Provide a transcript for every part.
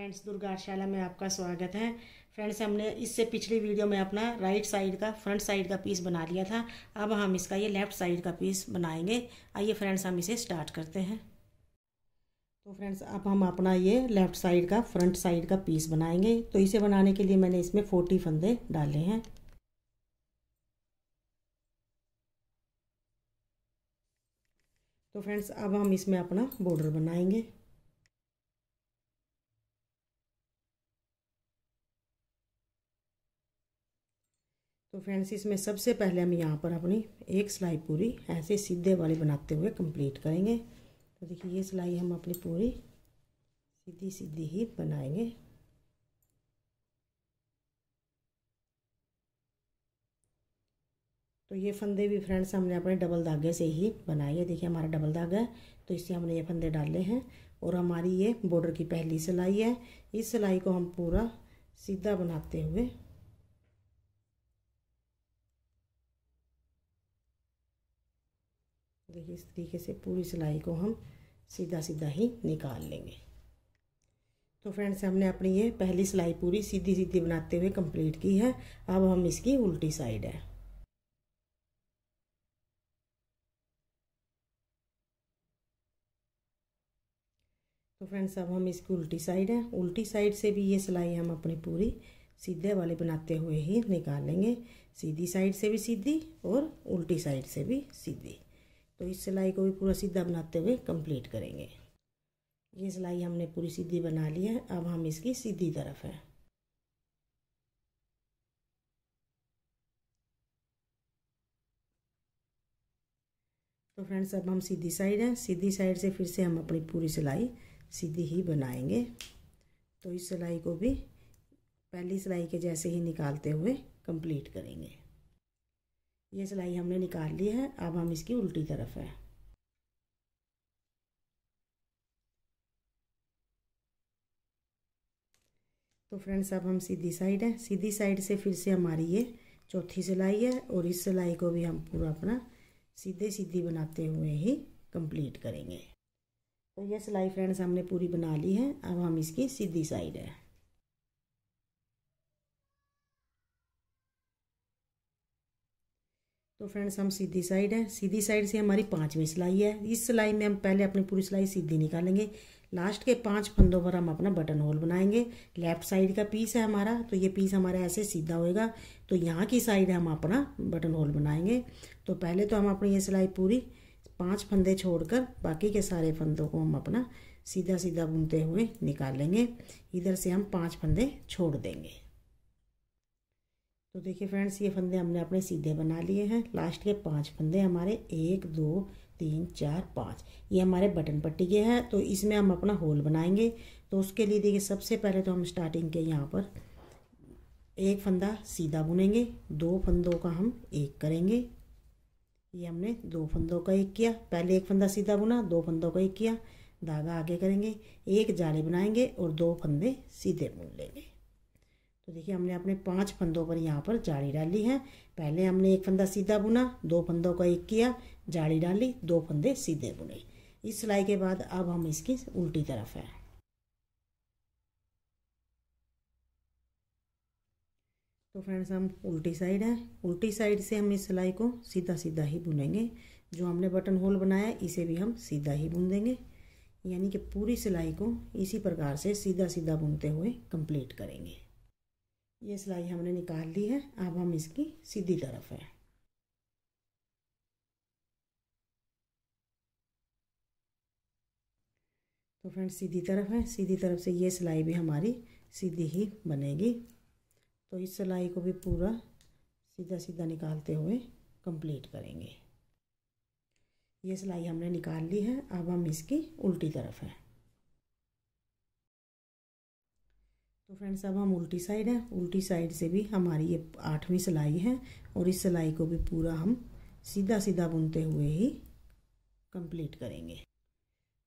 friends Durga शाला में आपका स्वागत है फ्रेंड्स हमने इससे पिछली वीडियो में अपना राइट साइड का फ्रंट साइड का पीस बना लिया था अब हम इसका ये लेफ़्ट साइड का पीस बनाएंगे आइए फ्रेंड्स हम इसे स्टार्ट करते हैं तो फ्रेंड्स अब हम अपना ये लेफ़्ट साइड का फ्रंट साइड का पीस बनाएंगे तो इसे बनाने के लिए मैंने इसमें फोर्टी फंदे डाले हैं तो फ्रेंड्स अब हम इसमें अपना बॉर्डर बनाएंगे तो फ्रेंड्स इसमें सबसे पहले हम यहाँ पर अपनी एक सिलाई पूरी ऐसे सीधे वाली बनाते हुए कंप्लीट करेंगे तो देखिए ये सिलाई हम अपनी पूरी सीधी सीधी ही बनाएंगे तो ये फंदे भी फ्रेंड्स हमने अपने डबल धागे से ही बनाए हैं देखिए हमारा डबल धागा है तो इससे हमने ये फंदे डाले हैं और हमारी ये बॉर्डर की पहली सिलाई है इस सिलाई को हम पूरा सीधा बनाते हुए देखिए इस तरीके से पूरी सिलाई को हम सीधा सीधा ही निकाल लेंगे तो फ्रेंड्स हमने अपनी ये पहली सिलाई पूरी सीधी सीधी बनाते हुए कंप्लीट की है अब हम इसकी उल्टी साइड है तो फ्रेंड्स अब हम इसकी उल्टी साइड है उल्टी साइड से भी ये सिलाई हम अपनी पूरी सीधे वाले बनाते हुए ही निकालेंगे सीधी साइड से भी सीधी और उल्टी साइड से भी सीधी तो इस सिलाई को भी पूरा सीधा बनाते हुए कंप्लीट करेंगे ये सिलाई हमने पूरी सीधी बना ली है अब हम इसकी सीधी तरफ है तो फ्रेंड्स अब हम सीधी साइड हैं सीधी साइड से फिर से हम अपनी पूरी सिलाई सीधी ही बनाएंगे तो इस सिलाई को भी पहली सिलाई के जैसे ही निकालते हुए कंप्लीट करेंगे ये सिलाई हमने निकाल ली है अब हम इसकी उल्टी तरफ है तो फ्रेंड्स अब हम सीधी साइड है सीधी साइड से फिर से हमारी ये चौथी सिलाई है और इस सिलाई को भी हम पूरा अपना सीधे सीधी बनाते हुए ही कंप्लीट करेंगे तो ये सिलाई फ्रेंड्स हमने पूरी बना ली है अब हम इसकी सीधी साइड है तो फ्रेंड्स हम सीधी साइड है सीधी साइड से हमारी पाँचवीं सिलाई है इस सिलाई में हम पहले अपनी पूरी सिलाई सीधी निकालेंगे लास्ट के पांच फंदों पर हम अपना बटन होल बनाएंगे लेफ्ट साइड का पीस है हमारा तो ये पीस हमारा ऐसे सीधा होएगा तो यहाँ की साइड हम अपना बटन होल बनाएंगे तो पहले तो हम अपनी ये सिलाई पूरी पाँच फंदे कर बाकी के सारे फंदों को हम अपना सीधा सीधा बुनते हुए निकालेंगे इधर से हम पाँच फंदे छोड़ देंगे तो देखिए फ्रेंड्स ये फंदे हमने अपने सीधे बना लिए हैं लास्ट के पांच फंदे हमारे एक दो तीन चार पाँच ये हमारे बटन पट्टी के हैं तो इसमें हम अपना होल बनाएंगे तो उसके लिए देखिए सबसे पहले तो हम स्टार्टिंग के यहाँ पर एक फंदा सीधा बुनेंगे दो फंदों का हम एक करेंगे ये हमने दो फंदों का एक किया पहले एक फंदा सीधा बुना दो फंदों का एक किया धागा आगे करेंगे एक जाले बनाएंगे और दो फंदे सीधे बुन लेंगे तो देखिए हमने अपने पांच फंदों पर यहाँ पर जाली डाली है पहले हमने एक फंदा सीधा बुना दो फंदों का एक किया जाली डाली दो फंदे सीधे बुने इस सिलाई के बाद अब हम इसकी उल्टी तरफ है तो फ्रेंड्स हम उल्टी साइड है उल्टी साइड से हम इस सिलाई को सीधा सीधा ही बुनेंगे जो हमने बटन होल बनाया इसे भी हम सीधा ही बुन देंगे यानी कि पूरी सिलाई को इसी प्रकार से सीधा सीधा बुनते हुए कंप्लीट करेंगे ये सिलाई हमने निकाल ली है अब हम इसकी सीधी तरफ है तो फ्रेंड सीधी तरफ है सीधी तरफ से ये सिलाई भी हमारी सीधी ही बनेगी तो इस सिलाई को भी पूरा सीधा सीधा निकालते हुए कंप्लीट करेंगे ये सिलाई हमने निकाल ली है अब हम इसकी उल्टी तरफ है तो फ्रेंड्स अब हम उल्टी साइड हैं उल्टी साइड से भी हमारी ये आठवीं सिलाई है और इस सिलाई को भी पूरा हम सीधा सीधा बुनते हुए ही कंप्लीट करेंगे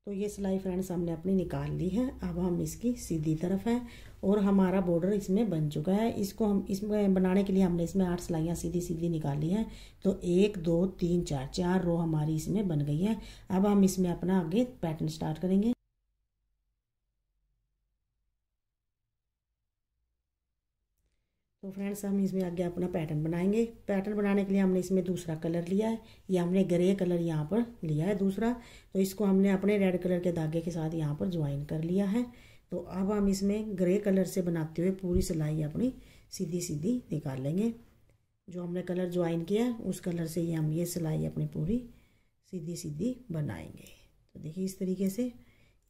तो ये सिलाई फ्रेंड्स हमने अपनी निकाल ली है अब हम इसकी सीधी तरफ है और हमारा बॉर्डर इसमें बन चुका है इसको हम इसमें बनाने के लिए हमने इसमें आठ सिलाइयाँ सीधी सीधी निकाली हैं तो एक दो तीन चार चार रो हमारी इसमें बन गई है अब हम इसमें अपना आगे पैटर्न स्टार्ट करेंगे तो फ्रेंड्स हम इसमें आगे अपना पैटर्न बनाएंगे पैटर्न बनाने के लिए हमने इसमें दूसरा कलर लिया है ये हमने ग्रे कलर यहाँ पर लिया है दूसरा तो इसको हमने अपने रेड कलर के धागे के साथ यहाँ पर ज्वाइन कर लिया है तो अब हम इसमें ग्रे कलर से बनाते हुए पूरी सिलाई अपनी सीधी सीधी निकाल लेंगे जो हमने कलर ज्वाइन किया उस कलर से ही हम ये सिलाई अपनी पूरी सीधी सीधी बनाएंगे तो देखिए इस तरीके से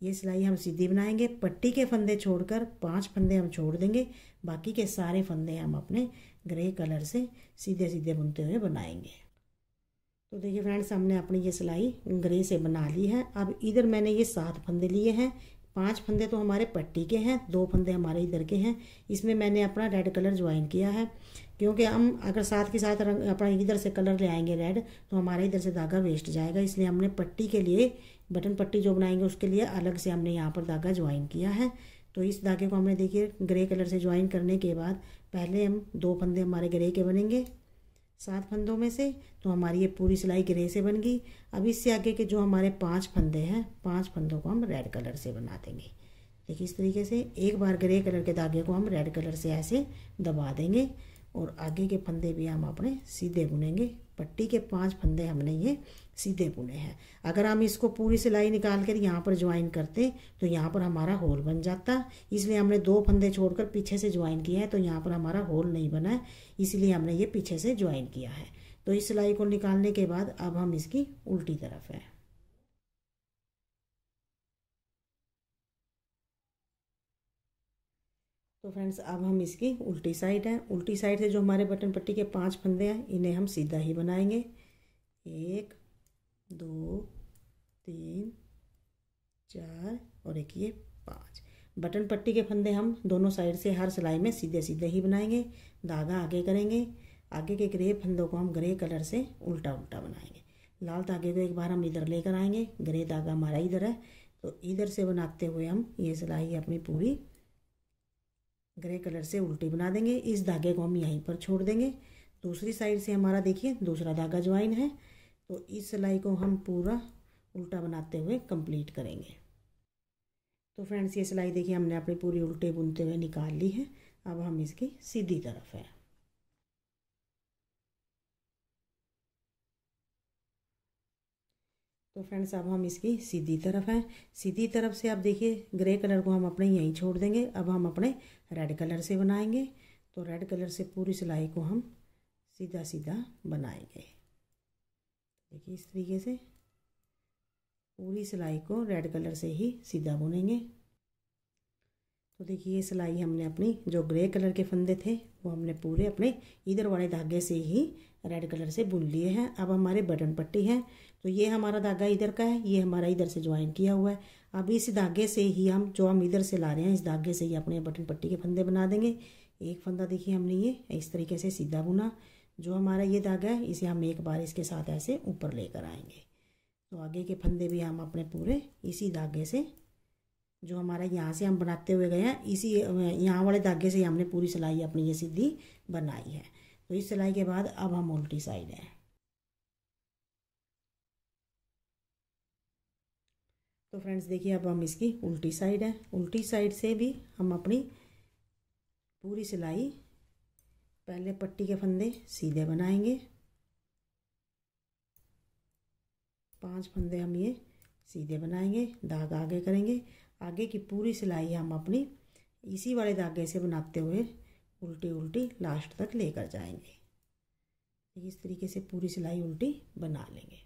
ये सिलाई हम सीधी बनाएंगे पट्टी के फंदे छोड़कर पांच फंदे हम छोड़ देंगे बाकी के सारे फंदे हम अपने ग्रे कलर से सीधे सीधे बुनते हुए बनाएंगे तो देखिए फ्रेंड्स हमने अपनी ये सिलाई ग्रे से बना ली है अब इधर मैंने ये सात फंदे लिए हैं पांच फंदे तो हमारे पट्टी के हैं दो फंदे हमारे इधर के हैं इसमें मैंने अपना रेड कलर ज्वाइन किया है क्योंकि हम अगर साथ के साथ रंग अपना इधर से कलर ले आएंगे रेड तो हमारे इधर से धागा वेस्ट जाएगा इसलिए हमने पट्टी के लिए बटन पट्टी जो बनाएंगे उसके लिए अलग से हमने यहाँ पर धागा ज्वाइन किया है तो इस धागे को हमने देखिए ग्रे कलर से ज्वाइन करने के बाद पहले हम दो फंदे हमारे ग्रे के बनेंगे सात फंदों में से तो हमारी ये पूरी सिलाई ग्रे से बन गई अब इससे आगे के जो हमारे पांच फंदे हैं पांच फंदों को हम रेड कलर से बना देंगे देखिए इस तरीके से एक बार ग्रे कलर के धागे को हम रेड कलर से ऐसे दबा देंगे और आगे के फंदे भी हम अपने सीधे बुनेंगे पट्टी के पांच फंदे हमने ये सीधे बुने हैं अगर हम इसको पूरी सिलाई निकाल कर यहाँ पर ज्वाइन करते तो यहाँ पर हमारा होल बन जाता इसलिए हमने दो फंदे छोड़कर पीछे से ज्वाइन किया है तो यहाँ पर हमारा होल नहीं बना है इसलिए हमने ये पीछे से ज्वाइन किया है तो इस सिलाई को निकालने के बाद अब हम इसकी उल्टी तरफ है तो फ्रेंड्स अब हम इसकी उल्टी साइड है उल्टी साइड से जो हमारे बटन पट्टी के पांच फंदे हैं इन्हें हम सीधा ही बनाएंगे एक दो तीन चार और एक ये पाँच बटन पट्टी के फंदे हम दोनों साइड से हर सिलाई में सीधे सीधे ही बनाएंगे धागा आगे करेंगे आगे के ग्रे फंदों को हम ग्रे कलर से उल्टा उल्टा बनाएंगे लाल धागे को एक बार हम इधर लेकर आएंगे ग्रे धागा हमारा इधर है तो इधर से बनाते हुए हम ये सिलाई अपनी पूरी ग्रे कलर से उल्टी बना देंगे इस धागे को हम यहीं पर छोड़ देंगे दूसरी साइड से हमारा देखिए दूसरा धागा ज्वाइन है तो इस सिलाई को हम पूरा उल्टा बनाते हुए कंप्लीट करेंगे तो फ्रेंड्स ये सिलाई देखिए हमने अपनी पूरी उल्टे बुनते हुए निकाल ली है अब हम इसकी सीधी तरफ है तो फ्रेंड्स अब हम इसकी सीधी तरफ हैं सीधी तरफ से आप देखिए ग्रे कलर को हम अपने यहीं छोड़ देंगे अब हम अपने रेड कलर से बनाएंगे तो रेड कलर से पूरी सिलाई को हम सीधा सीधा बनाएंगे देखिए इस तरीके से पूरी सिलाई को रेड कलर से ही सीधा बुनेंगे तो देखिए ये सिलाई हमने अपनी जो ग्रे कलर के फंदे थे वो हमने पूरे अपने इधर वाले धागे से ही रेड कलर से बुन लिए हैं अब हमारे बटन पट्टी है तो ये हमारा धागा इधर का है ये हमारा इधर से ज्वाइन किया हुआ है अब इस धागे से ही हम जो हम इधर से ला रहे हैं इस धागे से ही अपने बटन पट्टी के फंदे बना देंगे एक फंदा देखिए हमने ये इस तरीके से सीधा बुना जो हमारा ये धागा है इसे हम एक बार इसके साथ ऐसे ऊपर लेकर आएंगे तो आगे के फंदे भी हम अपने पूरे इसी धागे से जो हमारा यहाँ से हम बनाते हुए गए हैं इसी यहाँ वाले धागे से हमने पूरी सिलाई अपनी ये सीधी बनाई है तो इस सिलाई के बाद अब हम उल्टी साइड हैं तो फ्रेंड्स देखिए अब हम इसकी उल्टी साइड है उल्टी साइड से भी हम अपनी पूरी सिलाई पहले पट्टी के फंदे सीधे बनाएंगे पांच फंदे हम ये सीधे बनाएंगे दाग आगे करेंगे आगे की पूरी सिलाई हम अपनी इसी वाले धागे से बनाते हुए उल्टी उल्टी लास्ट तक लेकर जाएंगे इस तरीके से पूरी सिलाई उल्टी बना लेंगे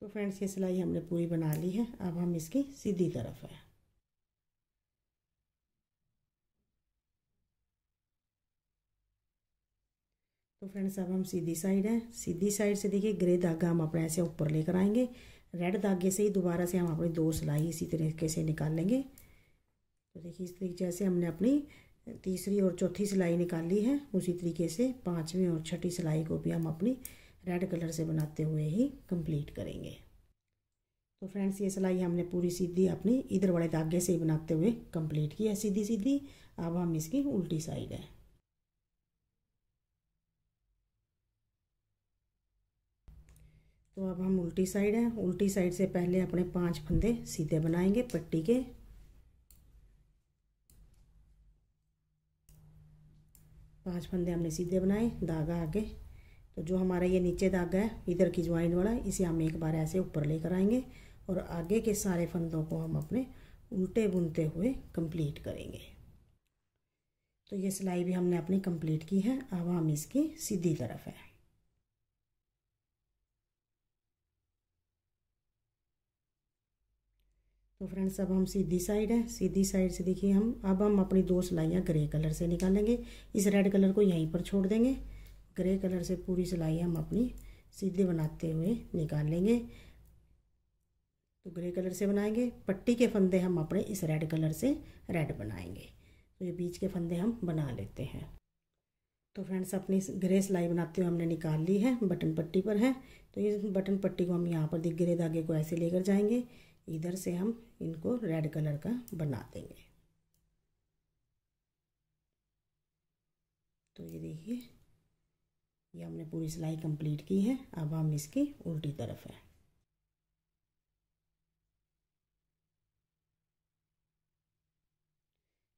तो फ्रेंड्स ये सिलाई हमने पूरी बना ली है अब हम इसकी सीधी तरफ है तो फ्रेंड्स अब हम सीधी साइड हैं सीधी साइड से देखिए ग्रे धागा हम अपने ऐसे ऊपर लेकर आएंगे रेड धागे से ही दोबारा से हम अपनी दो सिलाई इसी तरीके से निकाल लेंगे तो देखिए इस तरीके से हमने अपनी तीसरी और चौथी सिलाई निकाली है उसी तरीके से पाँचवीं और छठी सिलाई को भी हम अपनी रेड कलर से बनाते हुए ही कंप्लीट करेंगे तो फ्रेंड्स ये सिलाई हमने पूरी सीधी अपनी इधर वाले धागे से ही बनाते हुए कंप्लीट की है सीधी सीधी अब हम इसकी उल्टी साइड है तो अब हम उल्टी साइड हैं उल्टी साइड से पहले अपने पांच फंदे सीधे बनाएंगे पट्टी के पांच फंदे हमने सीधे बनाए धागा आगे तो जो हमारा ये नीचे धागा है इधर की ज्वाइंट वाला इसे हम एक बार ऐसे ऊपर लेकर आएंगे और आगे के सारे फंदों को हम अपने उल्टे बुनते हुए कंप्लीट करेंगे तो ये सिलाई भी हमने अपनी कंप्लीट की है अब हम इसकी सीधी तरफ है तो फ्रेंड्स अब हम सीधी साइड है सीधी साइड से देखिए हम अब हम अपनी दो सिलाइयाँ ग्रे कलर से निकालेंगे इस रेड कलर को यहीं पर छोड़ देंगे ग्रे कलर से पूरी सिलाई हम अपनी सीधे बनाते हुए निकाल लेंगे तो ग्रे कलर से बनाएंगे पट्टी के फंदे हम अपने इस रेड कलर से रेड बनाएंगे तो ये बीच के फंदे हम बना लेते हैं तो फ्रेंड्स अपनी ग्रे सिलाई बनाते हुए हमने निकाल ली है बटन पट्टी पर है तो ये बटन पट्टी को हम यहाँ पर दिख ग्रे धागे को ऐसे लेकर जाएंगे इधर से हम इनको रेड कलर का बना देंगे तो ये देखिए ये हमने पूरी सिलाई कंप्लीट की है अब हम इसकी उल्टी तरफ है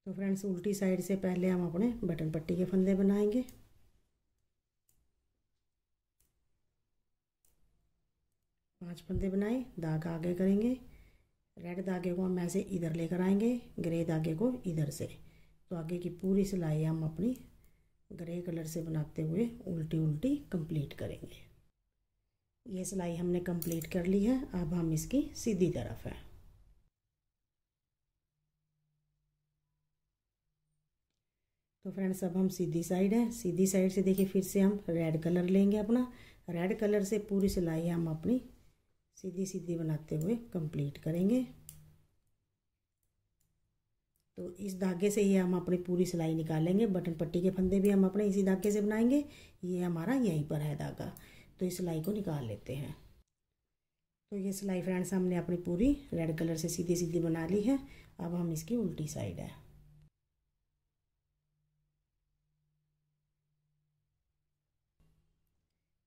तो फ्रेंड्स उल्टी साइड से पहले हम अपने बटन पट्टी के फंदे बनाएंगे पांच फंदे बनाए दाग आगे करेंगे रेड धागे को हम ऐसे इधर लेकर आएंगे ग्रे धागे को इधर से तो आगे की पूरी सिलाई हम अपनी ग्रे कलर से बनाते हुए उल्टी उल्टी कंप्लीट करेंगे ये सिलाई हमने कंप्लीट कर ली है अब हम इसकी सीधी तरफ है तो फ्रेंड्स अब हम सीधी साइड है सीधी साइड से देखिए फिर से हम रेड कलर लेंगे अपना रेड कलर से पूरी सिलाई हम अपनी सीधी सीधी बनाते हुए कंप्लीट करेंगे तो इस धागे से ही हम अपनी पूरी सिलाई निकालेंगे बटन पट्टी के फंदे भी हम अपने इसी धागे से बनाएंगे ये हमारा यहीं पर है धागा तो इस सिलाई को निकाल लेते हैं तो ये सिलाई फ्रेंड्स हमने अपनी पूरी रेड कलर से सीधी सीधी बना ली है अब हम इसकी उल्टी साइड है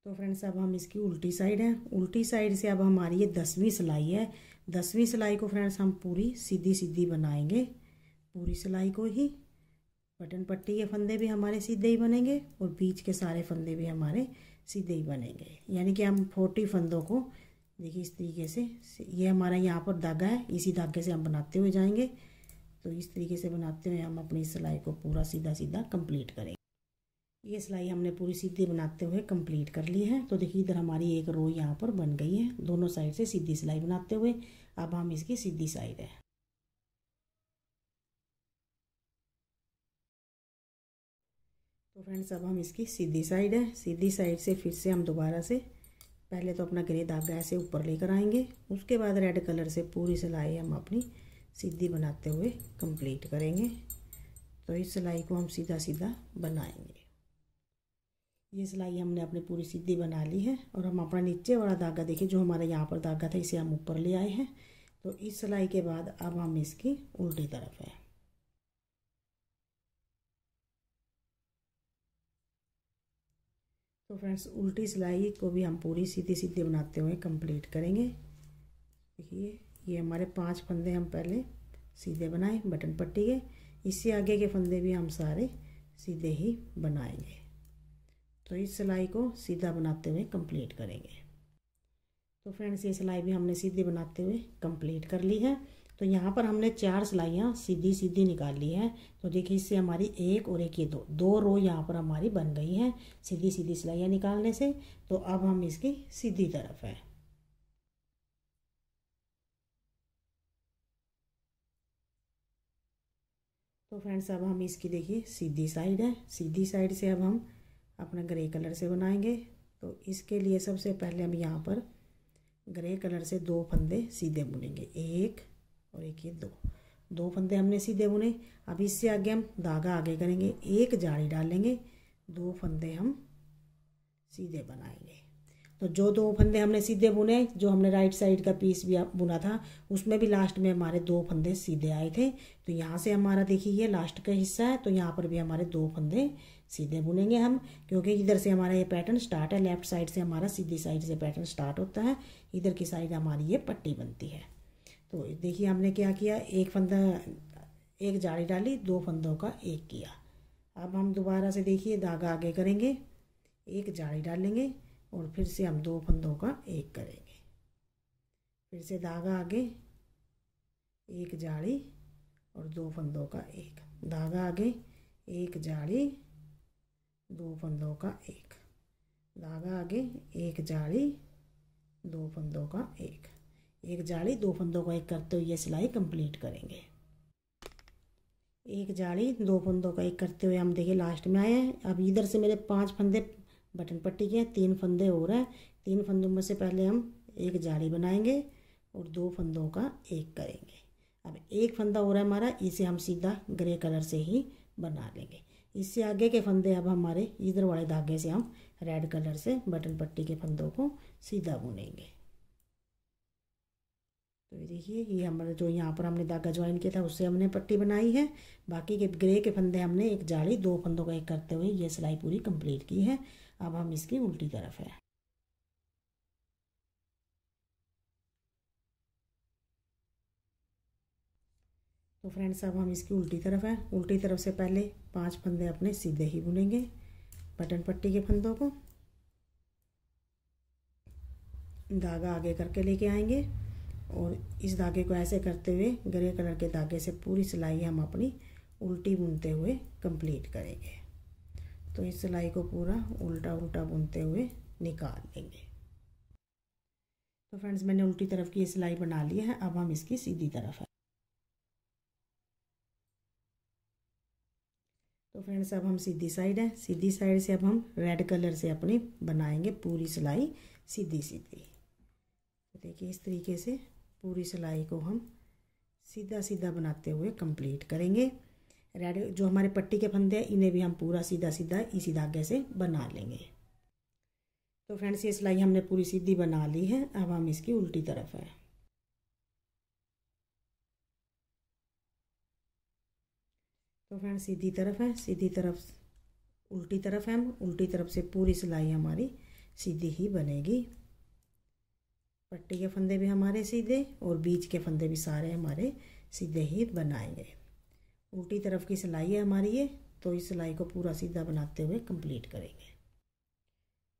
तो फ्रेंड्स अब हम इसकी उल्टी साइड है उल्टी साइड से अब हमारी ये दसवीं सिलाई है दसवीं सिलाई को फ्रेंड्स हम पूरी सीधी सीधी बनाएंगे पूरी सिलाई को ही बटन पट्टी के फंदे भी हमारे सीधे ही बनेंगे और बीच के सारे फंदे भी हमारे सीधे ही बनेंगे यानी कि हम फोर्टी फंदों को देखिए इस तरीके से ये हमारा यहाँ पर धागा है इसी धागे से हम बनाते हुए जाएंगे तो इस तरीके से बनाते हुए हम अपनी सिलाई को पूरा सीधा सीधा कंप्लीट करेंगे ये सिलाई हमने पूरी सीधी बनाते हुए कंप्लीट कर ली है तो देखिए इधर हमारी एक रो यहाँ पर बन गई है दोनों साइड से सीधी सिलाई बनाते हुए अब हम इसकी सीधी साइड है तो फ्रेंड्स अब हम इसकी सीधी साइड है सीधी साइड से फिर से हम दोबारा से पहले तो अपना ग्रे धागा ऐसे ऊपर लेकर आएंगे उसके बाद रेड कलर से पूरी सिलाई हम अपनी सीधी बनाते हुए कंप्लीट करेंगे तो इस सिलाई को हम सीधा सीधा बनाएंगे ये सिलाई हमने अपनी पूरी सीधी बना ली है और हम अपना नीचे वाला धागा देखिए जो हमारे यहाँ पर धागा था इसे हम ऊपर ले आए हैं तो इस सिलाई के बाद अब हम इसकी उल्टी तरफ है तो फ्रेंड्स उल्टी सिलाई को भी हम पूरी सीधी सीधी बनाते हुए कंप्लीट करेंगे देखिए ये हमारे पांच फंदे हम पहले सीधे बनाए बटन पट्टी के इससे आगे के फंदे भी हम सारे सीधे ही बनाएंगे तो इस सिलाई को सीधा बनाते हुए कंप्लीट करेंगे तो फ्रेंड्स ये सिलाई भी हमने सीधे बनाते हुए कंप्लीट कर ली है तो यहाँ पर हमने चार सिलाइयाँ सीधी सीधी निकाल ली हैं तो देखिए इससे हमारी एक और एक ये दो दो रो यहाँ पर हमारी बन गई हैं सीधी सीधी सिलाइयाँ निकालने से तो अब हम इसकी सीधी तरफ है तो फ्रेंड्स अब हम इसकी देखिए सीधी साइड है सीधी साइड से अब हम अपना ग्रे कलर से बनाएंगे तो इसके लिए सबसे पहले हम यहाँ पर ग्रे कलर से दो फंदे सीधे बुनेंगे एक और एक ये दो दो फंदे हमने सीधे बुने अब इससे आगे हम धागा आगे करेंगे एक जाड़ी डालेंगे दो फंदे हम सीधे बनाएंगे तो जो दो फंदे हमने सीधे बुने जो हमने राइट साइड का पीस भी बुना था उसमें भी लास्ट में हमारे दो फंदे सीधे आए थे तो यहाँ से हमारा देखिए ये लास्ट का हिस्सा है तो यहाँ पर भी हमारे दो फंदे सीधे बुनेंगे हम क्योंकि इधर से हमारा ये पैटर्न स्टार्ट है लेफ्ट साइड से हमारा सीधी साइड से पैटर्न स्टार्ट होता है इधर की साइड हमारी ये पट्टी बनती है तो देखिए हमने क्या किया एक फंदा एक जाली डाली दो फंदों का एक किया अब हम दोबारा से देखिए धागा आगे करेंगे एक जाली डालेंगे और फिर से हम दो फंदों का एक करेंगे फिर से धागा आगे एक जाली और दो फंदों का एक धागा आगे एक जाली दो फंदों का एक धागा आगे एक जाली दो फंदों का एक एक जाली दो फंदों का एक करते हुए ये सिलाई कंप्लीट करेंगे एक जाली दो फंदों का एक करते हुए हम देखिए लास्ट में आए हैं अब इधर से मेरे पांच फंदे बटन पट्टी के हैं तीन फंदे हो रहे हैं तीन फंदों में से पहले हम एक जाली बनाएंगे और दो फंदों का एक करेंगे अब एक फंदा हो रहा है हमारा इसे हम सीधा ग्रे कलर से ही बना लेंगे इससे आगे के फंदे अब हमारे इधर वाले धागे से हम रेड कलर से बटन पट्टी के फंदों को सीधा बुनेंगे तो देखिए ये हमारे जो यहाँ पर हमने धागा ज्वाइन किया था उससे हमने पट्टी बनाई है बाकी के ग्रे के फंदे हमने एक जाली दो फंदों का एक करते हुए ये सिलाई पूरी कंप्लीट की है अब हम इसकी उल्टी तरफ है तो फ्रेंड्स अब हम इसकी उल्टी तरफ हैं उल्टी तरफ से पहले पांच फंदे अपने सीधे ही बुनेंगे बटन पट्टी के फंदों को धागा आगे करके लेके आएंगे और इस धागे को ऐसे करते हुए ग्रे कलर के धागे से पूरी सिलाई हम अपनी उल्टी बुनते हुए कंप्लीट करेंगे तो इस सिलाई को पूरा उल्टा उल्टा बुनते हुए निकाल लेंगे तो फ्रेंड्स मैंने उल्टी तरफ की ये सिलाई बना ली है अब हम इसकी सीधी तरफ है फ्रेंड्स अब हम सीधी साइड है सीधी साइड से अब हम रेड कलर से अपनी बनाएंगे पूरी सिलाई सीधी सीधी तो देखिए इस तरीके से पूरी सिलाई को हम सीधा सीधा बनाते हुए कंप्लीट करेंगे रेड जो हमारे पट्टी के फंदे हैं इन्हें भी हम पूरा सीधा सीधा इसी धागे से बना लेंगे तो फ्रेंड्स ये सिलाई हमने पूरी सीधी बना ली है अब हम इसकी उल्टी तरफ है तो फ्रेंड सीधी तरफ है सीधी तरफ उल्टी तरफ है हम उल्टी तरफ से पूरी सिलाई हमारी सीधी ही बनेगी पट्टी के फंदे भी हमारे सीधे और बीच के फंदे भी सारे हमारे सीधे ही बनाएंगे उल्टी तरफ की सिलाई है हमारी ये तो इस सिलाई को पूरा सीधा बनाते हुए कंप्लीट करेंगे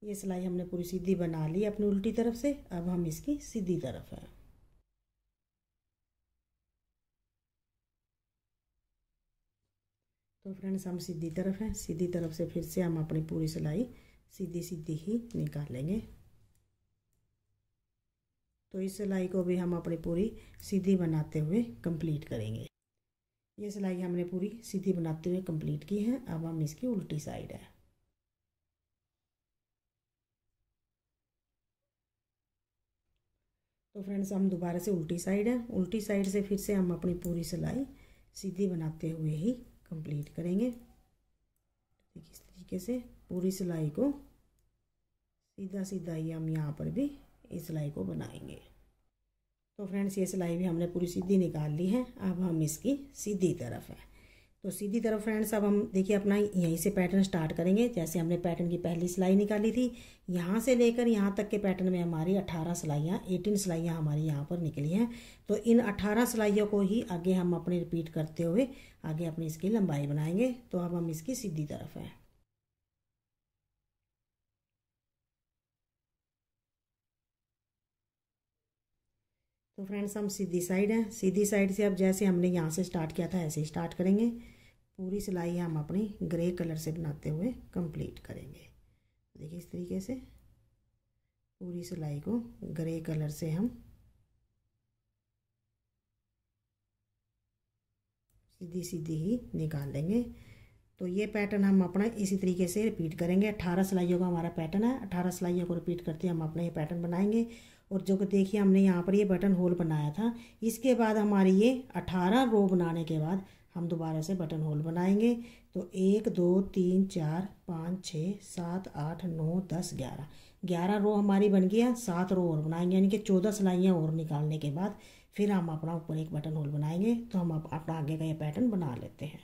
ये सिलाई हमने पूरी सीधी बना ली अपनी उल्टी तरफ से अब हम इसकी सीधी तरफ हैं तो फ्रेंड्स हम सीधी तरफ हैं सीधी तरफ से फिर से हम अपनी पूरी सिलाई सीधी सीधी ही निकालेंगे तो इस सिलाई को भी हम अपनी पूरी सीधी बनाते हुए कंप्लीट करेंगे ये सिलाई हमने पूरी सीधी बनाते हुए कंप्लीट की है अब हम इसकी उल्टी साइड है तो फ्रेंड्स हम दोबारा से उल्टी साइड है उल्टी साइड से फिर से हम अपनी पूरी सिलाई सीधी बनाते हुए ही कंप्लीट करेंगे देखिए इस तरीके से पूरी सिलाई को सीधा सीधा ही हम यहाँ पर भी इस सिलाई को बनाएंगे तो फ्रेंड्स ये सिलाई भी हमने पूरी सीधी निकाल ली है अब हम इसकी सीधी तरफ है तो सीधी तरफ फ्रेंड्स अब हम देखिए अपना यहीं से पैटर्न स्टार्ट करेंगे जैसे हमने पैटर्न की पहली सिलाई निकाली थी यहाँ से लेकर यहाँ तक के पैटर्न में हमारी 18 सिलाइयाँ 18 सिलाइयाँ हमारी यहाँ पर निकली हैं तो इन 18 सिलाइयों को ही आगे हम अपने रिपीट करते हुए आगे अपनी इसकी लंबाई बनाएंगे तो अब हम इसकी सीधी तरफ हैं तो फ्रेंड्स हम सीधी साइड हैं सीधी साइड से अब जैसे हमने यहाँ से स्टार्ट किया था ऐसे ही स्टार्ट करेंगे पूरी सिलाई हम अपनी ग्रे कलर से बनाते हुए कंप्लीट करेंगे देखिए इस तरीके से पूरी सिलाई को ग्रे कलर से हम सीधी सीधी ही निकाल लेंगे तो ये पैटर्न हम अपना इसी तरीके से रिपीट करेंगे अट्ठारह सिलाइयों का हमारा पैटर्न है अट्ठारह सिलाइयों को रिपीट करते हम अपना ये पैटर्न बनाएंगे और जो कि देखिए हमने यहाँ पर ये बटन होल बनाया था इसके बाद हमारी ये अठारह रो बनाने के बाद हम दोबारा से बटन होल बनाएंगे तो एक दो तीन चार पाँच छः सात आठ नौ दस ग्यारह ग्यारह रो हमारी बन गया सात रो और बनाएंगे यानी कि चौदह सिलाइयाँ और निकालने के बाद फिर हम अपना ऊपर एक बटन होल बनाएंगे तो हम अपना आगे का ये पैटर्न बना लेते हैं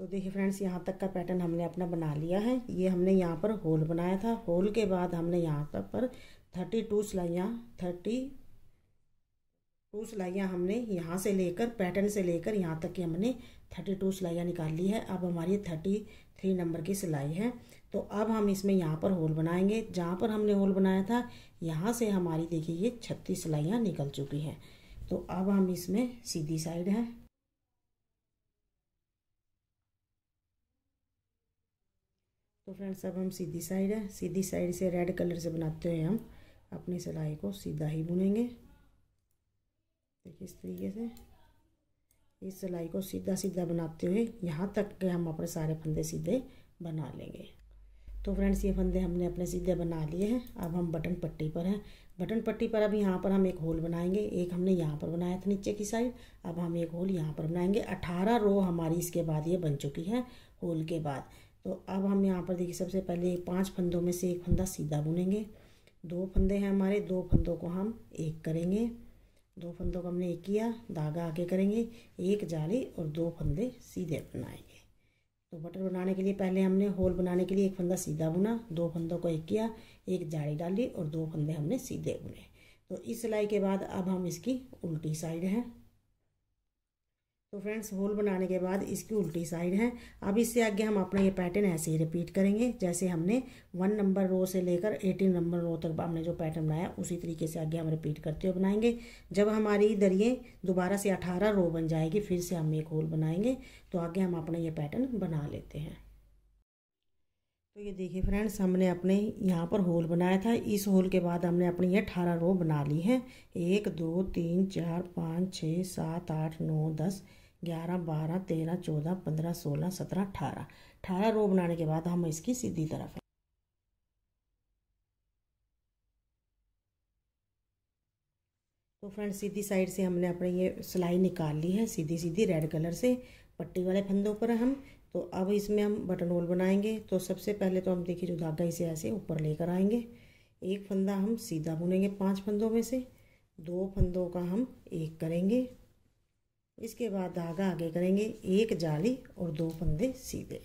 तो देखिए फ्रेंड्स यहाँ तक का पैटर्न हमने अपना बना लिया है ये हमने यहाँ पर होल बनाया था होल के बाद हमने यहाँ तक पर थर्टी टू सिलाइयाँ थर्टी टू सिलाइयाँ हमने यहाँ से लेकर पैटर्न से लेकर यहाँ तक की हमने थर्टी टू सिलाइयाँ निकाल ली है अब हमारी थर्टी थ्री नंबर की सिलाई है तो अब हम इसमें यहाँ पर होल बनाएंगे जहाँ पर हमने होल बनाया था यहाँ से हमारी देखिए ये छत्तीस सिलाइयाँ निकल चुकी हैं तो अब हम इसमें सीधी साइड है तो फ्रेंड्स अब हम सीधी साइड है सीधी साइड से रेड कलर से बनाते हुए हम अपनी सिलाई को सीधा ही बुनेंगे देखिए इस तरीके से इस सिलाई को सीधा सीधा बनाते हुए यहाँ तक के हम अपने सारे फंदे सीधे बना लेंगे तो फ्रेंड्स ये फंदे हमने अपने सीधे बना लिए हैं अब हम बटन पट्टी पर हैं बटन पट्टी पर अब यहाँ पर हम एक होल बनाएंगे एक हमने यहाँ पर बनाया था नीचे की साइड अब हम एक होल यहाँ पर बनाएंगे अठारह रो हमारी इसके बाद ये बन चुकी है होल के बाद तो अब हम यहाँ पर देखिए सबसे पहले पांच फंदों में से एक फंदा सीधा बुनेंगे दो फंदे हैं हमारे दो फंदों को हम एक करेंगे दो फंदों को हमने एक किया धागा आके करेंगे एक जाली और दो फंदे सीधे बनाएंगे तो बटर बनाने के लिए पहले हमने होल बनाने के लिए एक फंदा सीधा बुना दो फंदों को एक किया एक जाली डाली और दो फंदे हमने सीधे बुने तो इस सिलाई के बाद अब हम इसकी उल्टी साइड है तो फ्रेंड्स होल बनाने के बाद इसकी उल्टी साइड है अब इससे आगे हम अपना ये पैटर्न ऐसे ही रिपीट करेंगे जैसे हमने वन नंबर रो से लेकर एटीन नंबर रो तक हमने जो पैटर्न बनाया उसी तरीके से आगे हम रिपीट करते हुए बनाएंगे जब हमारी दरिए दोबारा से अठारह रो बन जाएगी फिर से हम एक होल बनाएंगे तो आगे हम अपना ये पैटर्न बना लेते हैं तो ये देखिए फ्रेंड्स हमने अपने यहाँ पर होल बनाया था इस होल के बाद हमने अपनी ये अठारह रो बना ली है एक दो तीन चार पाँच छः सात आठ नौ दस ग्यारह बारह तेरह चौदह पंद्रह सोलह सत्रह अठारह अठारह रो बनाने के बाद हम इसकी सीधी तरफ है तो फ्रेंड सीधी साइड से हमने अपने ये सिलाई निकाल ली है सीधी सीधी रेड कलर से पट्टी वाले फंदों पर हम तो अब इसमें हम बटन होल बनाएंगे तो सबसे पहले तो हम देखिए जो धागा इसे ऐसे ऊपर लेकर आएंगे एक फंदा हम सीधा बुनेंगे पांच फंदों में से दो फंदों का हम एक करेंगे इसके बाद धागा आगे करेंगे एक जाली और दो फंदे सीधे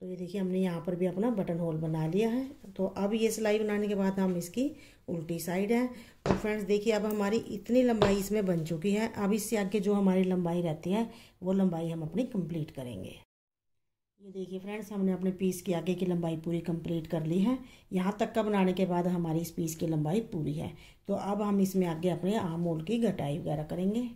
तो ये देखिए हमने यहाँ पर भी अपना बटन होल बना लिया है तो अब ये सिलाई बनाने के बाद हम इसकी उल्टी साइड है तो फ्रेंड्स देखिए अब हमारी इतनी लंबाई इसमें बन चुकी है अब इससे आगे जो हमारी लंबाई रहती है वो लंबाई हम अपनी कंप्लीट करेंगे ये देखिए फ्रेंड्स हमने अपने पीस की आगे की लंबाई पूरी कंप्लीट कर ली है यहाँ तक का बनाने के बाद हमारी इस पीस की लंबाई पूरी है तो अब हम इसमें आगे अपने आम होल की घटाई वगैरह करेंगे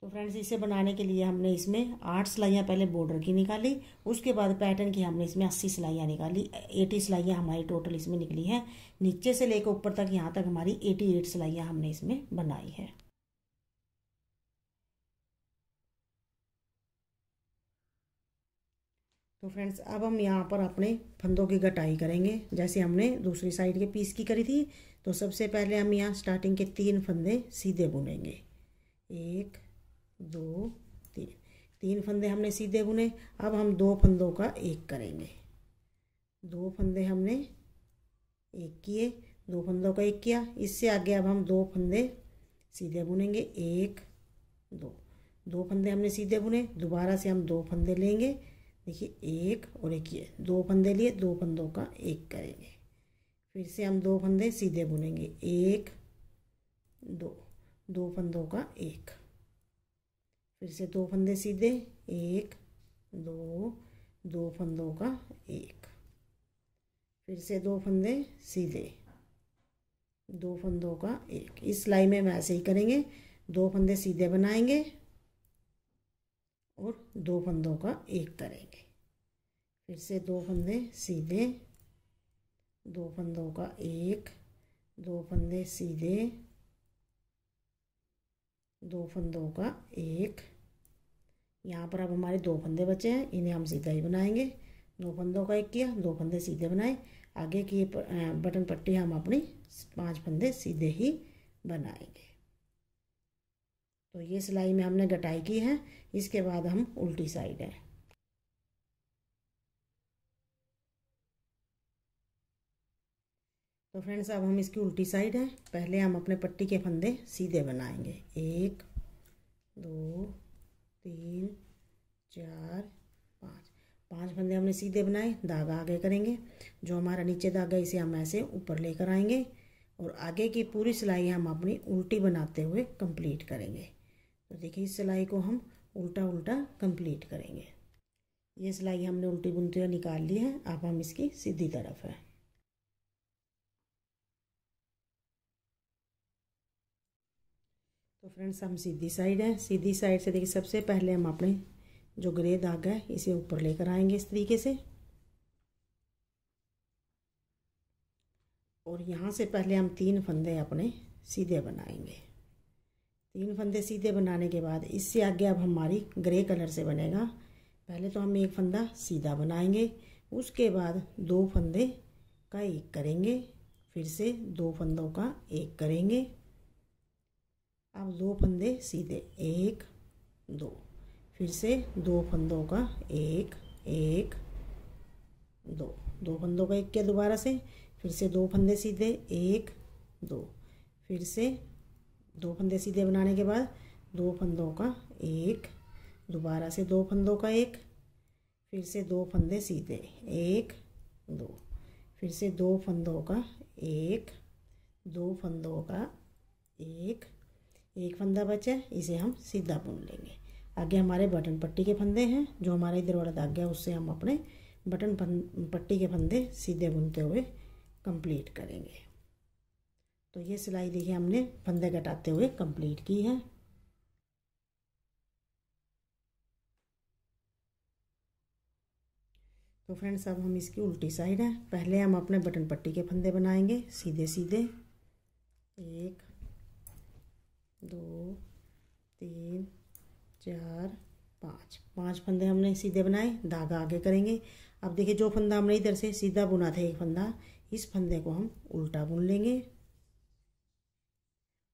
तो फ्रेंड्स इसे बनाने के लिए हमने इसमें आठ सिलाइयाँ पहले बॉर्डर की निकाली उसके बाद पैटर्न की हमने इसमें अस्सी सिलाइयाँ निकाली एटी सिलाइयाँ हमारी टोटल इसमें निकली हैं नीचे से लेकर ऊपर तक यहाँ तक हमारी एटी एट सिलाइयाँ हमने इसमें बनाई है तो फ्रेंड्स अब हम यहाँ पर अपने फंदों की कटाई करेंगे जैसे हमने दूसरी साइड के पीस की करी थी तो सबसे पहले हम यहाँ स्टार्टिंग के तीन फंदे सीधे बुनेंगे एक दो तीन तीन फंदे हमने सीधे बुने अब हम दो फंदों का एक करेंगे दो फंदे हमने एक किए दो फंदों का एक किया इससे आगे अब हम दो फंदे सीधे बुनेंगे एक दो दो फंदे हमने सीधे बुने दोबारा से हम दो फंदे लेंगे देखिए एक और एक ये दो फंदे लिए दो फंदों का एक करेंगे फिर से हम दो फंदे सीधे बुनेंगे एक दो दो फंदों का एक फिर से दो फंदे सीधे एक दो दो फंदों का एक फिर से दो फंदे सीधे दो फंदों का एक इस सिलाई में हम ऐसे ही करेंगे दो फंदे सीधे बनाएंगे और दो फंदों का एक करेंगे फिर से दो फंदे सीधे दो फंदों का एक दो फंदे सीधे दो फंदों का एक यहाँ पर अब हमारे दो फंदे बचे हैं इन्हें हम सीधा ही बनाएंगे दो फंदों का एक किया दो फंदे सीधे बनाए आगे की बटन पट्टी हम अपनी पांच फंदे सीधे ही बनाएंगे तो ये सिलाई में हमने गटाई की है इसके बाद हम उल्टी साइड है तो फ्रेंड्स अब हम इसकी उल्टी साइड है पहले हम अपने पट्टी के फंदे सीधे बनाएंगे एक दो तीन चार पाँच पांच फंदे हमने सीधे बनाए धागा आगे करेंगे जो हमारा नीचे धागा इसे हम ऐसे ऊपर लेकर आएंगे और आगे की पूरी सिलाई हम अपनी उल्टी बनाते हुए कंप्लीट करेंगे तो देखिए इस सिलाई को हम उल्टा उल्टा कंप्लीट करेंगे ये सिलाई हमने उल्टी बुनते हुए निकाल ली है अब हम इसकी सीधी तरफ है तो फ्रेंड्स हम सीधी साइड है सीधी साइड से देखिए सबसे पहले हम अपने जो ग्रे धागा है इसे ऊपर लेकर आएंगे इस तरीके से और यहाँ से पहले हम तीन फंदे अपने सीधे बनाएंगे तीन फंदे सीधे बनाने के बाद इससे आगे अब हमारी ग्रे कलर से बनेगा पहले तो हम एक फंदा सीधा बनाएंगे उसके बाद दो फंदे का एक करेंगे फिर से दो फंदों का एक करेंगे अब दो फंदे सीधे एक दो फिर से दो फंदों का एक एक दो दो फंदों का एक किया दोबारा से फिर से दो फंदे सीधे एक दो फिर से दो फंदे सीधे बनाने के बाद दो फंदों का एक दोबारा से दो फंदों का एक फिर से दो फंदे सीधे एक दो फिर से दो फंदों का एक दो फंदों का एक एक फंदा बचा है इसे हम सीधा बुन लेंगे आगे हमारे बटन पट्टी के फंदे हैं जो हमारे इधर वाला धागे है उससे हम अपने बटन पट्टी के फंदे सीधे बुनते हुए कंप्लीट करेंगे तो ये सिलाई देखिए हमने फंदे कटाते हुए कंप्लीट की है तो फ्रेंड्स अब हम इसकी उल्टी साइड है पहले हम अपने बटन पट्टी के फंदे बनाएंगे सीधे सीधे एक दो तीन चार पाँच पाँच फंदे हमने सीधे बनाए धागा आगे करेंगे अब देखिए जो फंदा हमने इधर से सीधा बुना था एक फंदा इस फंदे को हम उल्टा बुन लेंगे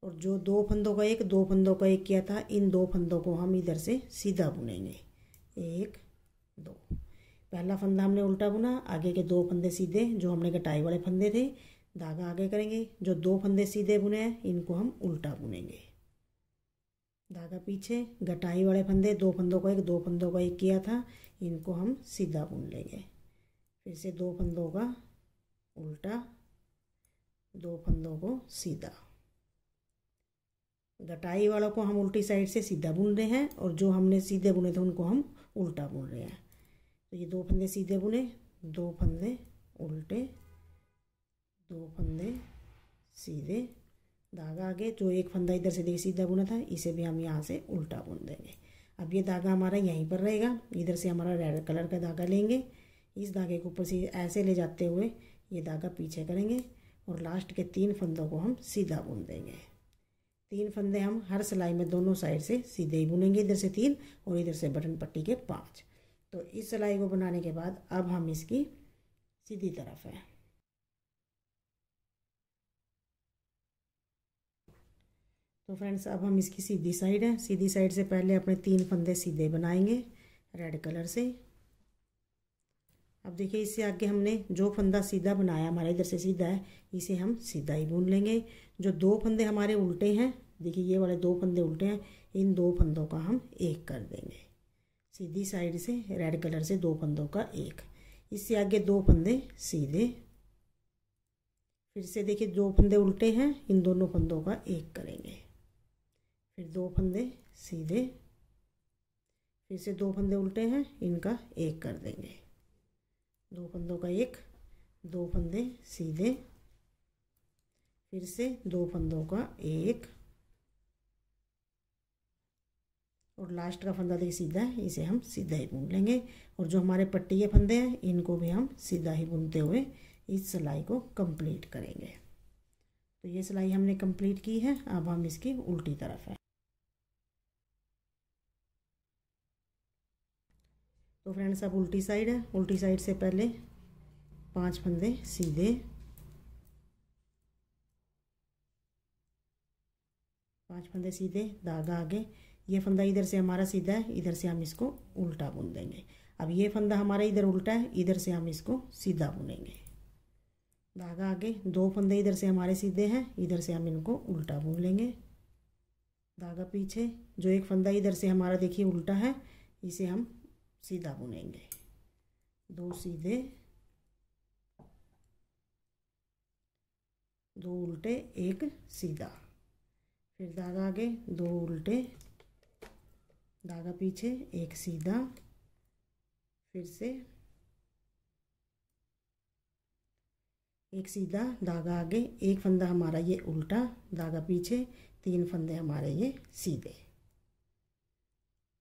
और जो दो फंदों का एक दो फंदों का एक किया था इन दो फंदों को हम इधर से सीधा बुनेंगे एक दो पहला फंदा हमने उल्टा बुना आगे के दो फंदे सीधे जो हमने कटाई वाले फंदे थे धागा आगे करेंगे जो दो फंदे सीधे बुने हैं इनको हम उल्टा बुनेंगे धागा पीछे गटाई वाले फंदे दो फंदों को एक दो फंदों का एक किया था इनको हम सीधा बुन लेंगे फिर से दो फंदों का उल्टा दो फंदों को सीधा गटाई वालों को हम उल्टी साइड से सीधा बुन रहे हैं और जो हमने सीधे बुने थे उनको हम उल्टा बुन रहे हैं तो ये दो फंदे सीधे बुने दो फंदे उल्टे दो फंदे सीधे धागा आगे जो एक फंदा इधर से देखिए सीधा बुना था इसे भी हम यहाँ से उल्टा बुन देंगे अब ये धागा हमारा यहीं पर रहेगा इधर से हमारा रेड कलर का धागा लेंगे इस धागे के ऊपर से ऐसे ले जाते हुए ये धागा पीछे करेंगे और लास्ट के तीन फंदों को हम सीधा बुन देंगे तीन फंदे हम हर सिलाई में दोनों साइड से सीधे ही बुनेंगे इधर से तीन और इधर से बटन पट्टी के पाँच तो इस सिलाई को बनाने के बाद अब हम इसकी सीधी तरफ है तो फ्रेंड्स अब हम इसकी सीधी साइड है सीधी साइड से पहले अपने तीन फंदे सीधे बनाएंगे रेड कलर से अब देखिए इससे आगे हमने जो फंदा सीधा बनाया हमारे इधर से सीधा है इसे हम सीधा ही बुन लेंगे जो दो फंदे हमारे उल्टे हैं देखिए ये वाले दो फंदे उल्टे हैं इन दो फंदों का हम एक कर देंगे सीधी साइड से रेड कलर से दो फंदों का एक इससे आगे दो फंदे सीधे फिर से देखिए दो फंदे उल्टे हैं इन दोनों फंदों का एक करेंगे फिर दो फंदे सीधे फिर से दो फंदे उल्टे हैं इनका एक कर देंगे दो फंदों का एक दो फंदे सीधे फिर से दो फंदों का एक और लास्ट का फंदा देखिए सीधा है इसे हम सीधा ही बुन लेंगे और जो हमारे पट्टी के फंदे हैं इनको भी हम सीधा ही बुनते हुए इस सिलाई को कंप्लीट करेंगे तो ये सिलाई हमने कंप्लीट की है अब हम इसकी उल्टी तरफ है तो फ्रेंड्स अब उल्टी साइड है उल्टी साइड से पहले पांच फंदे सीधे पांच फंदे सीधे धागा आगे ये फंदा इधर से हमारा सीधा है इधर से हम इसको उल्टा बुन देंगे अब ये फंदा हमारा इधर उल्टा है इधर से हम इसको सीधा बुनेंगे धागा आगे दो फंदे इधर से हमारे सीधे हैं इधर से हम इनको उल्टा बुन लेंगे धागा पीछे जो एक फंदा इधर से हमारा देखिए उल्टा है इसे हम सीधा बुनेंगे दो सीधे दो उल्टे एक सीधा फिर धागा आगे दो उल्टे धागा पीछे एक सीधा फिर से एक सीधा धागा आगे एक फंदा हमारा ये उल्टा धागा पीछे तीन फंदे हमारे ये सीधे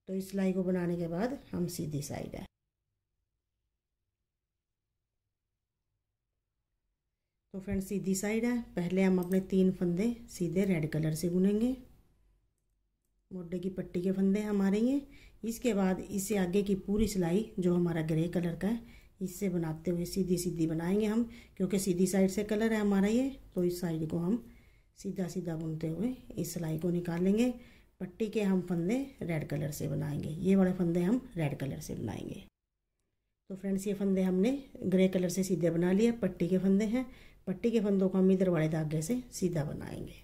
तो इस सिलाई को बनाने के बाद हम सीधी साइड है तो फ्रेंड सीधी साइड है पहले हम अपने तीन फंदे सीधे रेड कलर से बुनेंगे मोटे की पट्टी के फंदे हमारे ये इसके बाद इससे आगे की पूरी सिलाई जो हमारा ग्रे कलर का है इससे बनाते हुए सीधी सीधी बनाएंगे हम क्योंकि सीधी साइड से कलर है हमारा ये तो इस साइड को हम सीधा सीधा बुनते हुए इस सिलाई को निकालेंगे पट्टी के हम फंदे रेड कलर से बनाएंगे ये वाले फंदे हम रेड कलर से बनाएंगे तो फ्रेंड्स ये फंदे हमने ग्रे कलर से सीधे बना लिए पट्टी के फंदे हैं पट्टी के फंदों को हम इधर वाले धागे से सीधा बनाएंगे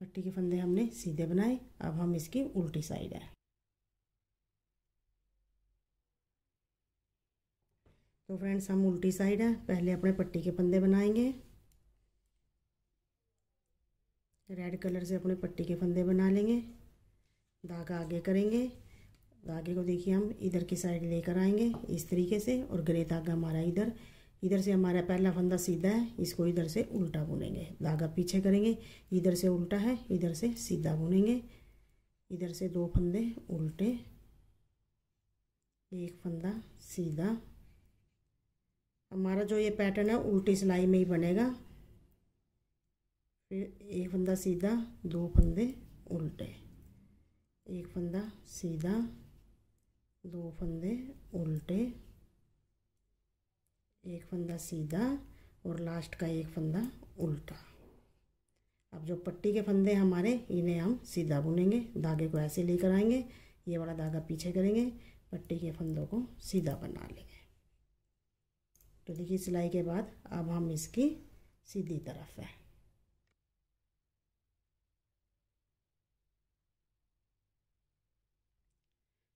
पट्टी के फंदे हमने सीधे बनाए अब हम इसकी उल्टी साइड है तो फ्रेंड्स हम उल्टी साइड है पहले अपने पट्टी के फंदे बनाएंगे रेड कलर से अपने पट्टी के फंदे बना लेंगे धागा आगे करेंगे धागे को देखिए हम इधर की साइड लेकर आएंगे इस तरीके से और ग्रे धागा हमारा इधर इधर से हमारा पहला फंदा सीधा है इसको इधर से उल्टा बुनेंगे धागा पीछे करेंगे इधर से उल्टा है इधर से सीधा बुनेंगे इधर से दो फंदे उल्टे एक फंदा सीधा हमारा जो ये पैटर्न है उल्टी सिलाई में ही बनेगा फिर एक फंदा सीधा दो फंदे उल्टे एक फंदा सीधा दो फंदे उल्टे एक फंदा सीधा और लास्ट का एक फंदा उल्टा अब जो पट्टी के फंदे हमारे इन्हें हम सीधा बुनेंगे धागे को ऐसे लेकर आएंगे ये वाला धागा पीछे करेंगे पट्टी के फंदों को सीधा बना लेंगे तो देखिए सिलाई के बाद अब हम इसकी सीधी तरफ है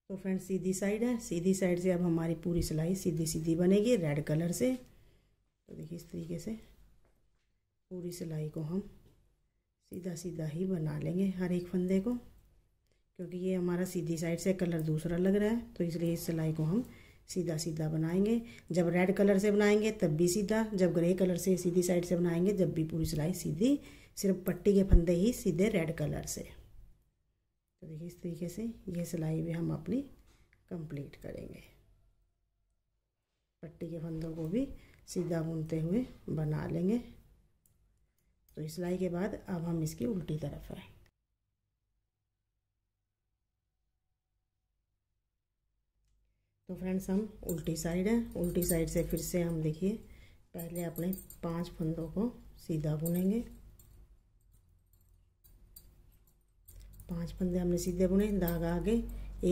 तो फ्रेंड सीधी साइड है सीधी साइड से अब हमारी पूरी सिलाई सीधी सीधी बनेगी रेड कलर से तो देखिए इस तरीके से पूरी सिलाई को हम सीधा सीधा ही बना लेंगे हर एक फंदे को क्योंकि ये हमारा सीधी साइड से कलर दूसरा लग रहा है तो इसलिए इस सिलाई को हम सीधा सीधा बनाएंगे जब रेड कलर से बनाएंगे तब भी सीधा जब ग्रे कलर से सीधी साइड से बनाएंगे जब भी पूरी सिलाई सीधी सिर्फ पट्टी के फंदे ही सीधे रेड कलर से तो देखिए इस तरीके से ये सिलाई भी हम अपनी कंप्लीट करेंगे पट्टी के फंदों को भी सीधा बुनते हुए बना लेंगे तो सिलाई के बाद अब हम इसकी उल्टी तरफ है तो फ्रेंड्स हम उल्टी साइड हैं उल्टी साइड से फिर से हम देखिए पहले अपने पांच फंदों को सीधा बुनेंगे पांच फंदे हमने सीधे बुने धागा आगे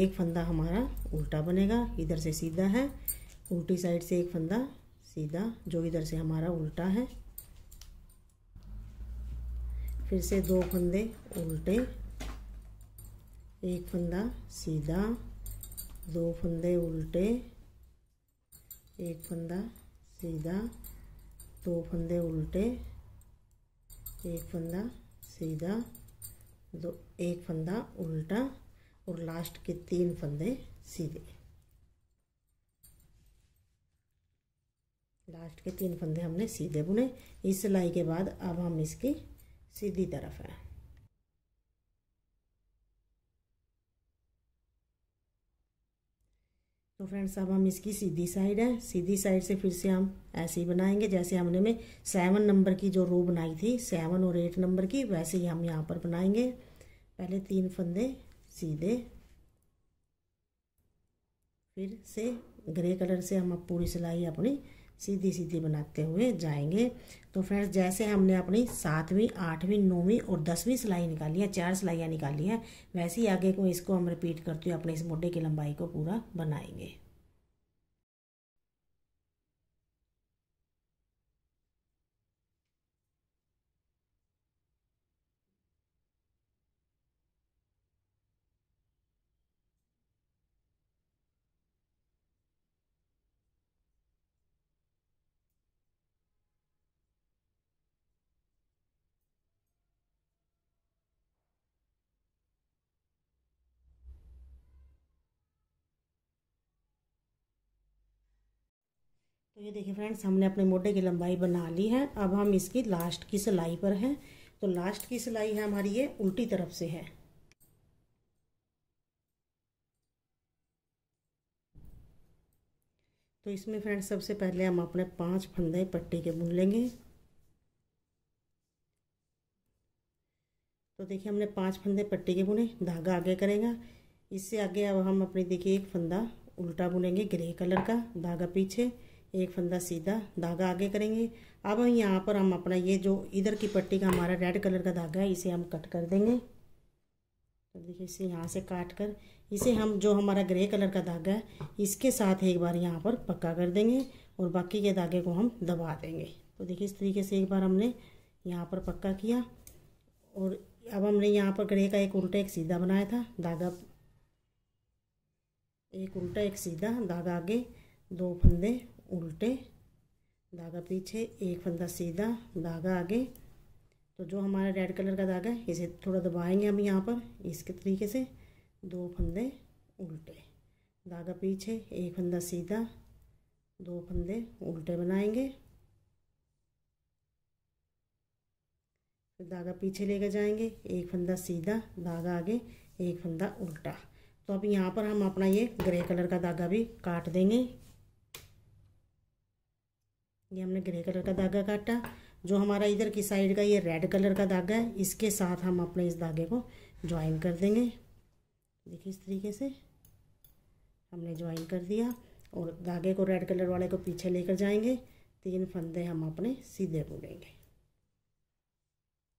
एक फंदा हमारा उल्टा बनेगा इधर से सीधा है उल्टी साइड से एक फंदा सीधा जो इधर से हमारा उल्टा है फिर से दो फंदे उल्टे एक फंदा सीधा दो फंदे उल्टे एक फंदा सीधा दो फंदे उल्टे एक फंदा सीधा दो एक फंदा उल्टा और लास्ट के तीन फंदे सीधे लास्ट के तीन फंदे हमने सीधे बुने इस सिलाई के बाद अब हम इसकी सीधी तरफ हैं तो फ्रेंड्स अब हम इसकी सीधी साइड है सीधी साइड से फिर से हम ऐसे ही बनाएंगे जैसे हमने में सेवन नंबर की जो रो बनाई थी सेवन और एट नंबर की वैसे ही हम यहाँ पर बनाएंगे पहले तीन फंदे सीधे फिर से ग्रे कलर से हम अब पूरी सिलाई अपनी सीधी सीधी बनाते हुए जाएंगे तो फ्रेंड्स जैसे हमने अपनी सातवीं आठवीं नौवीं और दसवीं सिलाई निकाली है चार सिलाइयाँ निकाली हैं वैसे ही आगे को इसको हम रिपीट करते हुए अपने इस मोटे की लंबाई को पूरा बनाएंगे तो ये देखिए फ्रेंड्स हमने अपने मोटे की लंबाई बना ली है अब हम इसकी लास्ट की सिलाई पर हैं तो लास्ट की सिलाई है हमारी ये उल्टी तरफ से है तो इसमें फ्रेंड्स सबसे पहले हम अपने पांच फंदे पट्टी के बुन लेंगे तो देखिए हमने पांच फंदे पट्टी के बुने धागा आगे करेगा इससे आगे अब हम अपने देखिए एक फंदा उल्टा बुनेंगे ग्रे कलर का धागा पीछे एक फंदा सीधा धागा आगे करेंगे अब यहाँ पर हम अपना ये जो इधर की पट्टी का हमारा रेड कलर का धागा है इसे हम कट कर देंगे तो देखिए इसे यहाँ से काट कर इसे हम जो हमारा ग्रे कलर का धागा है इसके साथ एक बार यहाँ पर पक्का कर देंगे और बाकी के धागे को हम दबा देंगे तो देखिए इस तरीके से एक बार हमने यहाँ पर पक्का किया और अब हमने यहाँ पर ग्रे का एक उल्टा एक सीधा बनाया था धागा एक उल्टा एक सीधा धागा आगे दो फंदे उल्टे धागा पीछे एक फंदा सीधा धागा आगे तो जो हमारा रेड कलर का धागा है इसे थोड़ा दबाएंगे हम यहाँ पर इसके तरीके से दो फंदे उल्टे धागा पीछे एक फंदा सीधा दो फंदे उल्टे बनाएंगे फिर धागा पीछे लेकर जाएंगे एक फंदा सीधा धागा आगे एक फंदा उल्टा तो अब यहाँ पर हम अपना ये ग्रे कलर का धागा भी काट देंगे ये हमने ग्रे कलर का धागा काटा जो हमारा इधर की साइड का ये रेड कलर का धागा है इसके साथ हम अपने इस धागे को ज्वाइन कर देंगे देखिए इस तरीके से हमने ज्वाइन कर दिया और धागे को रेड कलर वाले को पीछे लेकर जाएंगे तीन फंदे हम अपने सीधे बुनेंगे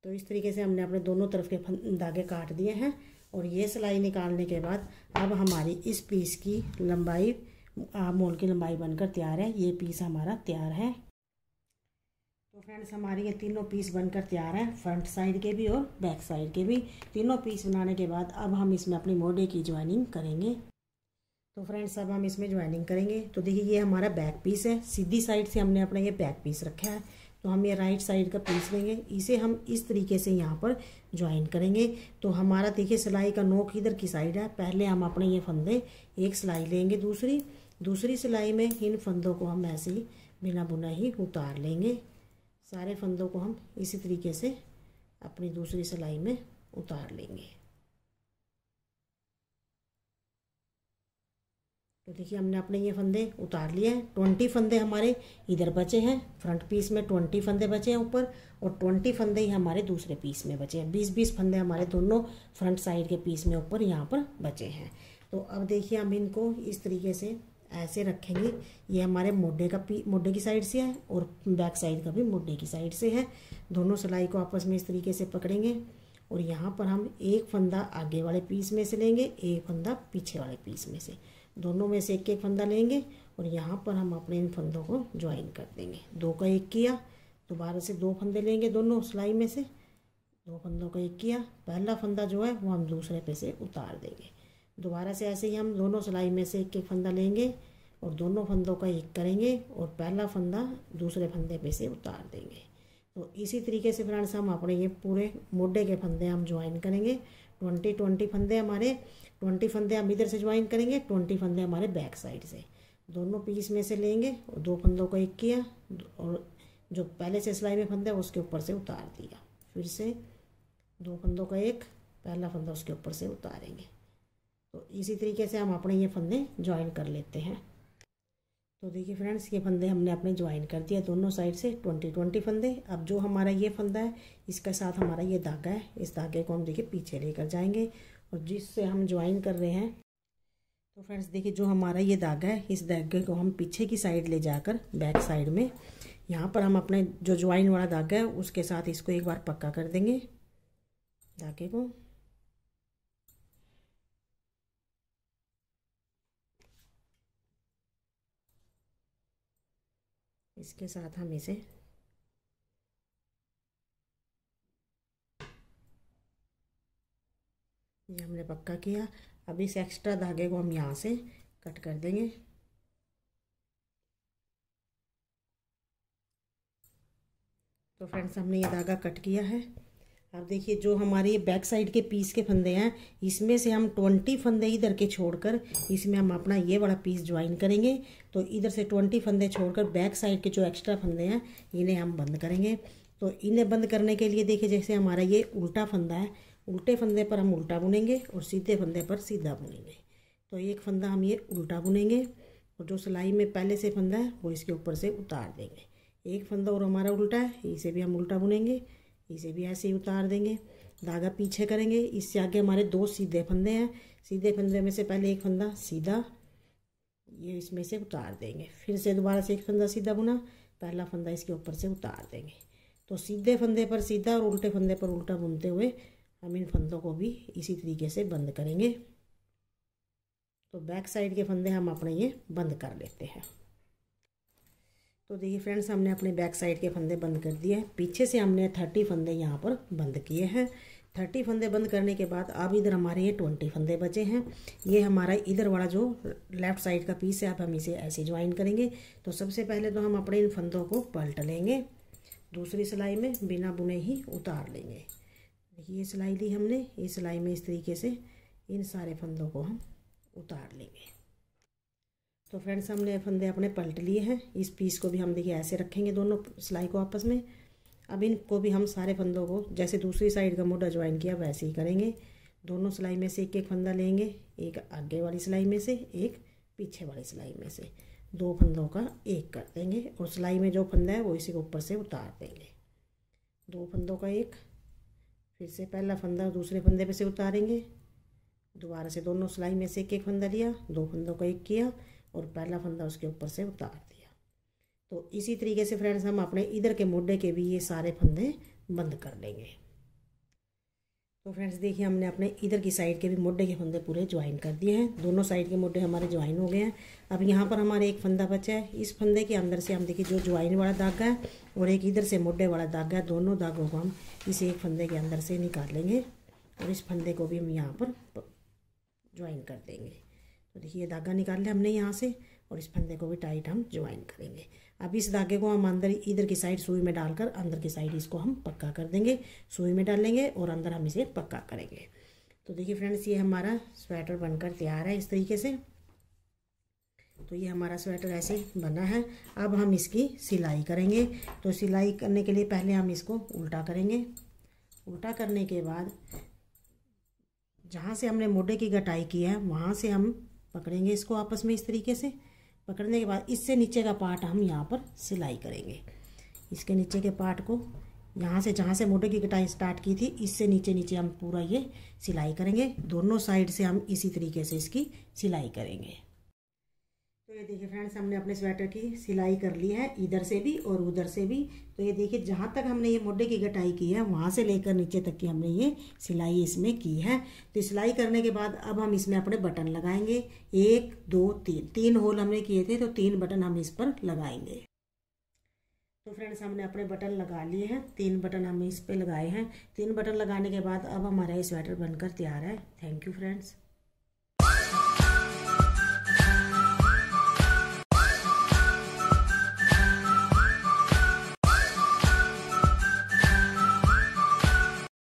तो इस तरीके से हमने अपने दोनों तरफ के धागे काट दिए हैं और ये सिलाई निकालने के बाद अब हमारी इस पीस की लंबाई मोल की लंबाई बनकर तैयार है ये पीस हमारा तैयार है तो फ्रेंड्स हमारे ये तीनों पीस बनकर तैयार हैं फ्रंट साइड के भी और बैक साइड के भी तीनों पीस बनाने के बाद अब हम इसमें अपनी मोडे की ज्वाइनिंग करेंगे तो फ्रेंड्स अब हम इसमें ज्वाइनिंग करेंगे तो देखिए ये हमारा बैक पीस है सीधी साइड से हमने अपना ये बैक पीस रखा है तो हम ये राइट साइड का पीस लेंगे इसे हम इस तरीके से यहाँ पर ज्वाइन करेंगे तो हमारा देखिए सिलाई का नोक इधर की साइड है पहले हम अपने ये फंदे एक सिलाई लेंगे दूसरी दूसरी सिलाई में इन फंदों को हम ऐसे ही बिना बुना ही उतार लेंगे सारे फंदों को हम इसी तरीके से अपनी दूसरी सिलाई में उतार लेंगे तो देखिए हमने अपने ये फंदे उतार लिए हैं ट्वेंटी फंदे हमारे इधर बचे हैं फ्रंट पीस में ट्वेंटी फंदे बचे हैं ऊपर और ट्वेंटी फंदे ही हमारे दूसरे पीस में बचे हैं बीस बीस फंदे हमारे दोनों फ्रंट साइड के पीस में ऊपर यहाँ पर बचे हैं तो अब देखिए हम इनको इस तरीके से ऐसे रखेंगे ये हमारे मोडे का पी मोडे की साइड से है और बैक साइड का भी मोडे की साइड से है दोनों सिलाई को आपस में इस तरीके से पकड़ेंगे और यहाँ पर हम एक फंदा आगे वाले पीस में से लेंगे एक फंदा पीछे वाले पीस में से दोनों में से एक एक फंदा लेंगे और यहाँ पर हम अपने इन फंदों को ज्वाइन कर देंगे दो का एक किया दोबारा से दो फंदे लेंगे दोनों सिलाई में से दो फंदों का एक किया पहला फंदा जो है वो हम दूसरे पे से उतार देंगे दोबारा से ऐसे ही हम दोनों सिलाई में से एक एक फंदा लेंगे और दोनों फंदों का एक करेंगे और पहला फंदा दूसरे फंदे पे से उतार देंगे तो इसी तरीके से फ्रेंड्स हम अपने ये पूरे मोडे के फंदे हम ज्वाइन करेंगे ट्वेंटी ट्वेंटी फंदे हमारे ट्वेंटी फंदे हम इधर से ज्वाइन करेंगे ट्वेंटी फंदे हमारे बैक साइड से दोनों पीस में से लेंगे और दो फंदों को एक किया और जो पहले से सिलाई में फंदा उसके ऊपर से उतार दिया फिर से दो फंदों का एक पहला फंदा उसके ऊपर से उतारेंगे तो इसी तरीके से हम अपने ये फंदे ज्वाइन कर लेते हैं तो देखिए फ्रेंड्स ये फंदे हमने अपने ज्वाइन कर दिया दोनों साइड से ट्वेंटी ट्वेंटी फंदे अब जो हमारा ये फंदा है इसके साथ हमारा ये धागा है इस धागे को हम देखिए पीछे लेकर जाएंगे और जिससे हम ज्वाइन कर रहे हैं तो फ्रेंड्स देखिए जो हमारा ये धागा है इस धागे को हम पीछे की साइड ले जाकर बैक साइड में यहाँ पर हम अपने जो ज्वाइन वाला धागा है उसके साथ इसको एक बार पक्का कर देंगे धागे को इसके साथ हम इसे ये हमने पक्का किया अब इस एक्स्ट्रा धागे को हम यहाँ से कट कर देंगे तो फ्रेंड्स हमने ये धागा कट किया है अब देखिए जो हमारे बैक साइड के पीस के फंदे हैं इसमें से हम ट्वेंटी फंदे इधर के छोड़कर इसमें हम अपना ये वाला पीस ज्वाइन करेंगे तो इधर से ट्वेंटी फंदे छोड़कर बैक साइड के जो एक्स्ट्रा फंदे हैं इन्हें हम बंद करेंगे तो इन्हें बंद करने के लिए देखिए जैसे हमारा ये उल्टा फंदा है उल्टे फंदे पर हम उल्टा बुनेंगे और सीधे फंदे पर सीधा बुनेंगे तो एक फंदा हम ये उल्टा बुनेंगे और जो सिलाई में पहले से फंदा है वो इसके ऊपर से उतार देंगे एक फंदा और हमारा उल्टा है इसे भी हम उल्टा बुनेंगे इसे भी ऐसे ही उतार देंगे धागा पीछे करेंगे इससे आगे हमारे दो सीधे फंदे हैं सीधे फंदे में से पहले एक फंदा सीधा ये इसमें से उतार देंगे फिर से दोबारा से एक फंदा सीधा बुना पहला फंदा इसके ऊपर से उतार देंगे तो सीधे फंदे पर सीधा और उल्टे फंदे पर उल्टा बुनते हुए हम इन फंदों को भी इसी तरीके से बंद करेंगे तो बैक साइड के फंदे हम अपने ये बंद कर लेते हैं तो देखिए फ्रेंड्स हमने अपने बैक साइड के फंदे बंद कर दिए हैं पीछे से हमने थर्टी फंदे यहाँ पर बंद किए हैं थर्टी फंदे बंद करने के बाद अब इधर हमारे ये ट्वेंटी फंदे बचे हैं ये हमारा इधर वाला जो लेफ्ट साइड का पीस है अब हम इसे ऐसे ज्वाइन करेंगे तो सबसे पहले तो हम अपने इन फंदों को पलट लेंगे दूसरी सिलाई में बिना बुने ही उतार लेंगे देखिए ये सिलाई ली हमने ये सिलाई में इस तरीके से इन सारे फंदों को हम उतार लेंगे तो फ्रेंड्स हमने फंदे अपने पलट लिए हैं इस पीस को भी हम देखिए ऐसे रखेंगे दोनों सिलाई को आपस में अब इनको भी हम सारे फंदों को जैसे दूसरी साइड का मोटा ज्वाइन किया वैसे ही करेंगे दोनों सिलाई में से एक एक फंदा लेंगे एक आगे वाली सिलाई में से एक पीछे वाली सिलाई में से दो फंदों का एक कर देंगे और सिलाई में जो फंदा है वो इसी को ऊपर से उतार देंगे दो फंदों का एक फिर से पहला फंदा दूसरे फंदे पे से उतारेंगे दोबारा से दोनों सिलाई में से एक एक फंदा लिया दो फंदों का एक किया और पहला फंदा उसके ऊपर से उतार दिया तो इसी तरीके से फ्रेंड्स हम अपने इधर के मोडे के भी ये सारे फंदे बंद कर लेंगे तो फ्रेंड्स देखिए हमने अपने इधर की साइड के भी मोडे के फंदे पूरे ज्वाइन कर दिए हैं दोनों साइड के मोडे हमारे ज्वाइन हो गए हैं अब यहाँ पर हमारे एक फंदा बचा है इस फंदे के अंदर से हम देखिए जो ज्वाइन वाला धागा है और एक इधर से मोडे वाला धागा है दोनों धागों को हम इस एक फंदे के अंदर से निकाल लेंगे और इस फंदे को भी हम यहाँ पर ज्वाइन कर देंगे तो देखिए धागा निकाल लिया हमने यहाँ से और इस फंदे को भी टाइट हम ज्वाइन करेंगे अब इस धागे को हम अंदर इधर की साइड सुई में डालकर अंदर की साइड इसको हम पक्का कर देंगे सुई में डालेंगे और अंदर हम इसे पक्का करेंगे तो देखिए फ्रेंड्स ये हमारा स्वेटर बनकर तैयार है इस तरीके से तो ये हमारा स्वेटर ऐसे बना है अब हम इसकी सिलाई करेंगे तो सिलाई करने के लिए पहले हम इसको उल्टा करेंगे उल्टा करने के बाद जहाँ से हमने मोटे की कटाई की है वहाँ से हम पकड़ेंगे इसको आपस में इस तरीके से पकड़ने के बाद इससे नीचे का पार्ट हम यहाँ पर सिलाई करेंगे इसके नीचे के पार्ट को यहाँ से जहाँ से मोटे की कटाई स्टार्ट की थी इससे नीचे नीचे हम पूरा ये सिलाई करेंगे दोनों साइड से हम इसी तरीके से इसकी सिलाई करेंगे तो ये देखिए फ्रेंड्स हमने अपने स्वेटर की सिलाई कर ली है इधर से भी और उधर से भी तो ये देखिए जहाँ तक हमने ये मोडे की कटाई की है वहाँ से लेकर नीचे तक की हमने ये सिलाई इसमें की है तो सिलाई करने के बाद अब हम इसमें अपने बटन लगाएंगे एक दो तीन तीन होल हमने किए थे तो तीन बटन हम इस पर लगाएंगे तो फ्रेंड्स हमने अपने बटन लगा लिए हैं तीन बटन हम इस पर लगाए हैं तीन बटन लगाने के बाद अब हमारा ये स्वेटर बनकर तैयार है थैंक यू फ्रेंड्स